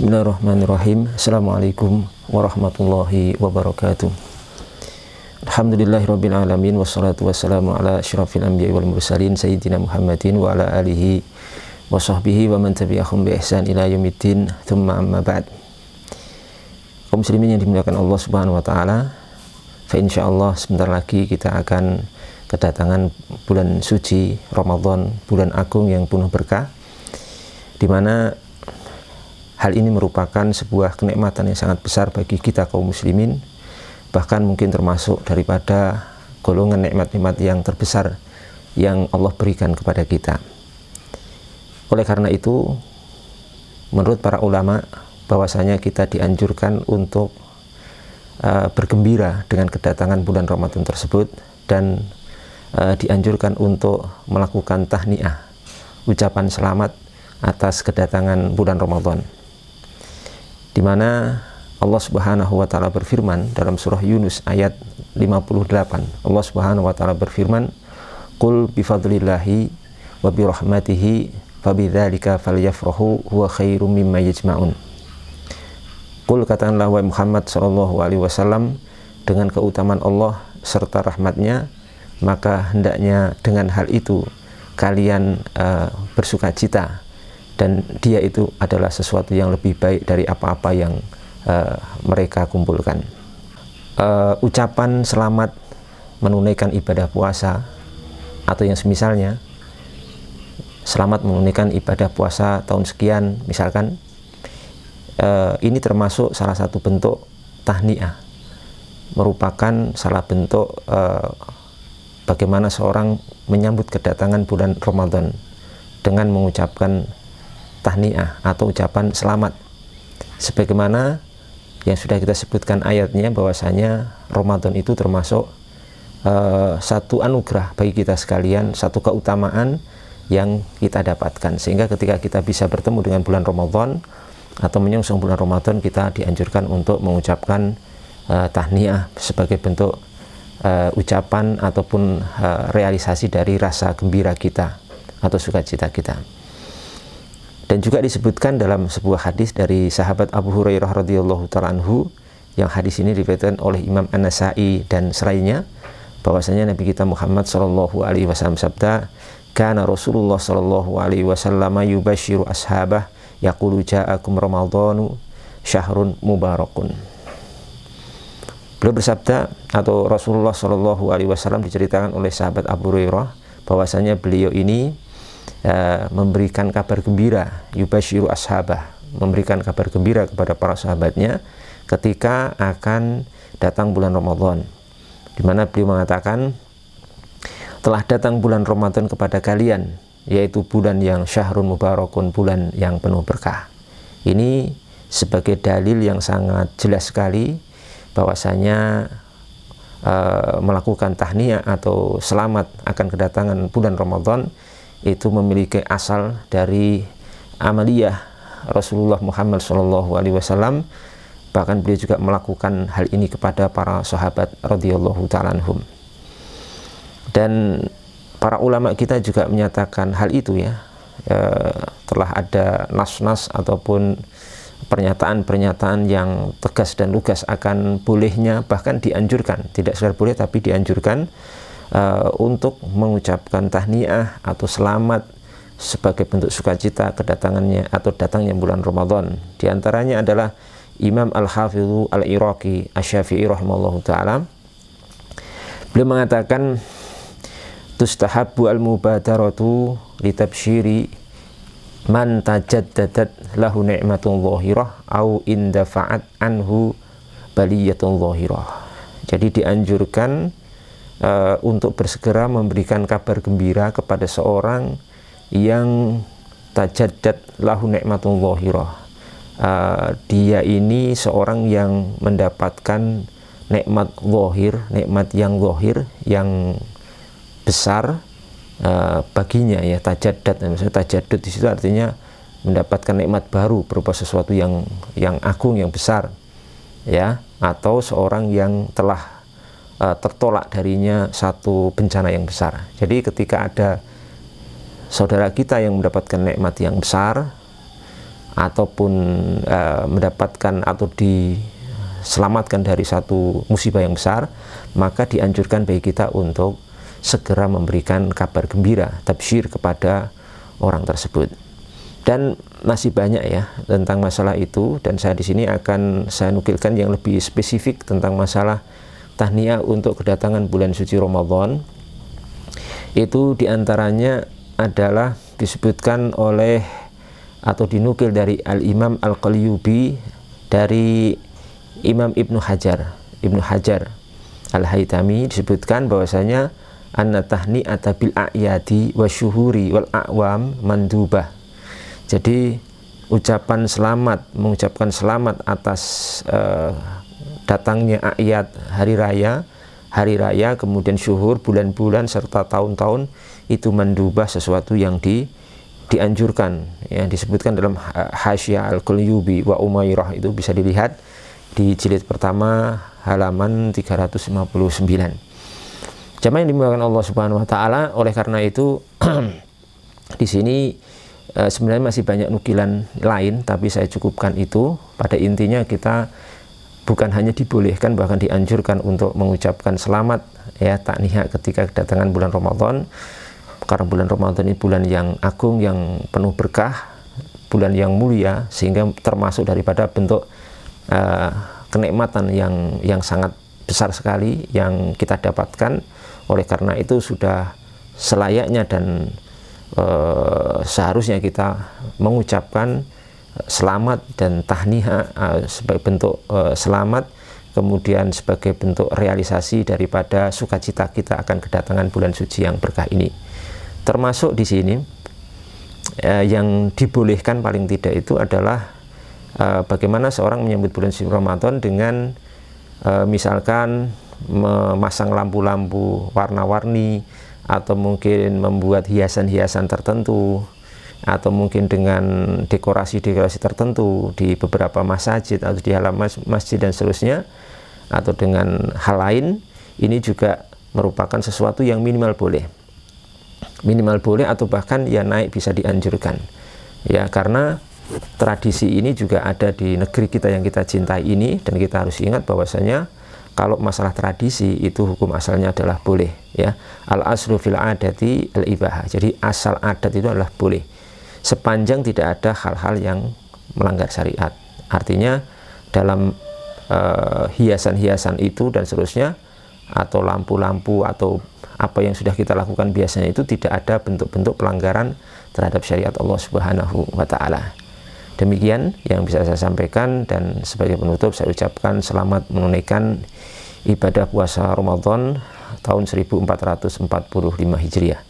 Bismillahirrahmanirrahim. Assalamualaikum warahmatullahi wabarakatuh. Alhamdulillahirabbil alamin wassalatu wassalamu ala asyrafil anbiya'i wal mursalin sayyidina Muhammadin wa ala alihi wa sahbihi wa man tabi'ahum bi ihsan ila yaumiddin thumma amma ba'd. Kaum muslimin yang dimuliakan Allah Subhanahu wa taala, fa insyaallah sebentar lagi kita akan kedatangan bulan suci Ramadan, bulan agung yang penuh berkah di mana Hal ini merupakan sebuah kenikmatan yang sangat besar bagi kita kaum muslimin, bahkan mungkin termasuk daripada golongan nikmat-nikmat yang terbesar yang Allah berikan kepada kita. Oleh karena itu, menurut para ulama, bahwasanya kita dianjurkan untuk uh, bergembira dengan kedatangan bulan Ramadan tersebut dan uh, dianjurkan untuk melakukan tahniah, ucapan selamat atas kedatangan bulan Ramadan di mana Allah Subhanahu wa taala berfirman dalam surah Yunus ayat 58. Allah Subhanahu wa taala berfirman, "Qul bi fadlillahi wa bi rahmatihi fabidzalika falyafrahu huwa khairum mimma yajma'un." Qul katakanlah wahai Muhammad sallallahu alaihi wasallam dengan keutamaan Allah serta rahmatnya maka hendaknya dengan hal itu kalian uh, bersuka cita dan dia itu adalah sesuatu yang lebih baik dari apa-apa yang uh, mereka kumpulkan. Uh, ucapan selamat menunaikan ibadah puasa atau yang semisalnya selamat menunaikan ibadah puasa tahun sekian misalkan uh, ini termasuk salah satu bentuk tahniah merupakan salah bentuk uh, bagaimana seorang menyambut kedatangan bulan Ramadan dengan mengucapkan tahniah atau ucapan selamat sebagaimana yang sudah kita sebutkan ayatnya bahwasanya Ramadan itu termasuk uh, satu anugerah bagi kita sekalian, satu keutamaan yang kita dapatkan sehingga ketika kita bisa bertemu dengan bulan Ramadan atau menyongsong bulan Ramadan kita dianjurkan untuk mengucapkan uh, tahniah sebagai bentuk uh, ucapan ataupun uh, realisasi dari rasa gembira kita atau sukacita kita. Dan juga disebutkan dalam sebuah hadis dari sahabat Abu Hurairah radhiyallahu taala anhu yang hadis ini diriwayatkan oleh Imam An-Nasa'i dan serainya bahwasanya Nabi kita Muhammad sallallahu alaihi wasallam sabda kana Rasulullah sallallahu alaihi wasallam yubashiru ashabah yaqulu ja'akum ramadhanu syahrun mubarakun Beliau bersabda atau Rasulullah Shallallahu Alaihi Wasallam diceritakan oleh sahabat Abu Hurairah bahwasanya beliau ini ya, memberikan kabar gembira yubashiru ashabah memberikan kabar gembira kepada para sahabatnya ketika akan datang bulan Ramadan di mana beliau mengatakan telah datang bulan Ramadan kepada kalian yaitu bulan yang syahrun mubarakun bulan yang penuh berkah ini sebagai dalil yang sangat jelas sekali bahwasanya e, melakukan tahniah atau selamat akan kedatangan bulan Ramadan itu memiliki asal dari amaliyah Rasulullah Muhammad SAW bahkan beliau juga melakukan hal ini kepada para sahabat radhiyallahu taala anhum. Dan para ulama kita juga menyatakan hal itu ya. E, telah ada nas-nas ataupun pernyataan-pernyataan yang tegas dan lugas akan bolehnya bahkan dianjurkan, tidak sekedar boleh tapi dianjurkan uh, untuk mengucapkan tahniah atau selamat sebagai bentuk sukacita kedatangannya atau datangnya bulan Ramadan. Di antaranya adalah Imam Al-Hafidhu Al-Iraqi Asy-Syafi'i rahimallahu taala. Beliau mengatakan tustahabbu al-mubadaratu litabsyiri man tajaddadat lahu ni'matun zahirah au indafa'at anhu baliyatun zahirah. Jadi dianjurkan uh, untuk bersegera memberikan kabar gembira kepada seorang yang tajadat lahu nikmatun zahirah. Uh, dia ini seorang yang mendapatkan nikmat zahir, nikmat yang zahir yang besar uh, baginya ya tajadat maksudnya tajadat di situ artinya mendapatkan nikmat baru berupa sesuatu yang yang agung yang besar ya atau seorang yang telah uh, tertolak darinya satu bencana yang besar. Jadi ketika ada saudara kita yang mendapatkan nikmat yang besar ataupun uh, mendapatkan atau diselamatkan dari satu musibah yang besar, maka dianjurkan bagi kita untuk segera memberikan kabar gembira, tabsyir kepada orang tersebut. Dan masih banyak ya tentang masalah itu dan saya di sini akan saya nukilkan yang lebih spesifik tentang masalah tahniah untuk kedatangan bulan suci Ramadan itu diantaranya adalah disebutkan oleh atau dinukil dari Al-Imam Al-Qalyubi dari Imam Ibnu Hajar Ibnu Hajar Al-Haytami disebutkan bahwasanya anna tahni atabil a'yadi syuhuri wal a'wam mandubah jadi ucapan selamat mengucapkan selamat atas uh, datangnya ayat hari raya, hari raya, kemudian syuhur, bulan-bulan serta tahun-tahun itu mendubah sesuatu yang di dianjurkan yang disebutkan dalam hasya al-Qulyubi wa Umayrah itu bisa dilihat di jilid pertama halaman 359. Jama yang dimulakan Allah Subhanahu wa taala, oleh karena itu di sini eh, sebenarnya masih banyak nukilan lain tapi saya cukupkan itu. Pada intinya kita bukan hanya dibolehkan bahkan dianjurkan untuk mengucapkan selamat ya takniha ketika kedatangan bulan Ramadan karena bulan Ramadan ini bulan yang agung yang penuh berkah bulan yang mulia sehingga termasuk daripada bentuk uh, kenikmatan yang yang sangat besar sekali yang kita dapatkan oleh karena itu sudah selayaknya dan uh, seharusnya kita mengucapkan selamat dan tahniha uh, eh, sebagai bentuk uh, selamat kemudian sebagai bentuk realisasi daripada sukacita kita akan kedatangan bulan suci yang berkah ini termasuk di sini uh, yang dibolehkan paling tidak itu adalah uh, bagaimana seorang menyambut bulan suci Ramadan dengan uh, misalkan memasang lampu-lampu warna-warni atau mungkin membuat hiasan-hiasan tertentu atau mungkin dengan dekorasi-dekorasi tertentu di beberapa masjid atau di halaman masjid dan seterusnya atau dengan hal lain ini juga merupakan sesuatu yang minimal boleh minimal boleh atau bahkan ya naik bisa dianjurkan ya karena tradisi ini juga ada di negeri kita yang kita cintai ini dan kita harus ingat bahwasanya kalau masalah tradisi itu hukum asalnya adalah boleh ya al aslu fil adati al ibahah jadi asal adat itu adalah boleh sepanjang tidak ada hal-hal yang melanggar syariat. Artinya dalam eh, hiasan-hiasan uh, itu dan seterusnya atau lampu-lampu atau apa yang sudah kita lakukan biasanya itu tidak ada bentuk-bentuk pelanggaran terhadap syariat Allah Subhanahu wa taala. Demikian yang bisa saya sampaikan dan sebagai penutup saya ucapkan selamat menunaikan ibadah puasa Ramadan tahun 1445 Hijriah.